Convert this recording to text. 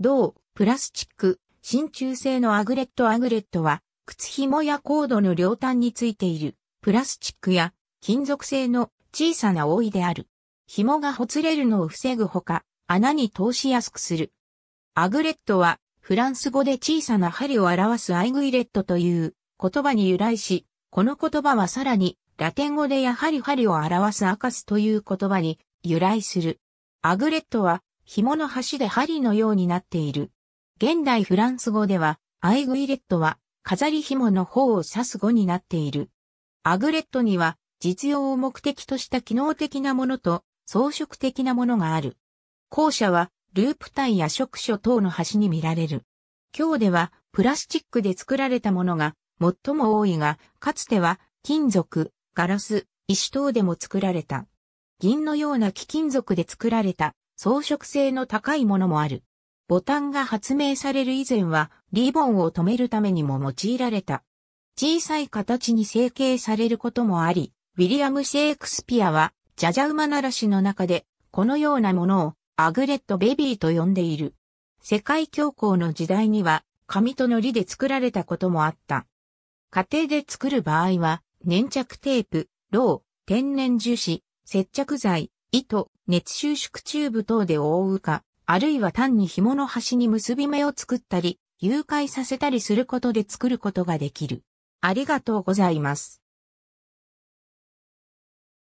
同、プラスチック、真鍮製のアグレットアグレットは、靴紐やコードの両端についている、プラスチックや金属製の小さな覆いである。紐がほつれるのを防ぐほか、穴に通しやすくする。アグレットは、フランス語で小さな針を表すアイグイレットという言葉に由来し、この言葉はさらに、ラテン語でやはり針を表すアカスという言葉に由来する。アグレットは紐の端で針のようになっている。現代フランス語では、アイグイレットは飾り紐の方を指す語になっている。アグレットには実用を目的とした機能的なものと装飾的なものがある。後者はループ体や触手等の端に見られる。今日ではプラスチックで作られたものが最も多いが、かつては金属、ガラス、石等でも作られた。銀のような貴金属で作られた装飾性の高いものもある。ボタンが発明される以前はリボンを留めるためにも用いられた。小さい形に成形されることもあり、ウィリアム・シェイクスピアはジャジャウマならしの中でこのようなものをアグレット・ベビーと呼んでいる。世界恐慌の時代には紙と糊で作られたこともあった。家庭で作る場合は粘着テープ、ロウ、天然樹脂、接着剤、糸、熱収縮チューブ等で覆うか、あるいは単に紐の端に結び目を作ったり、誘拐させたりすることで作ることができる。ありがとうございます。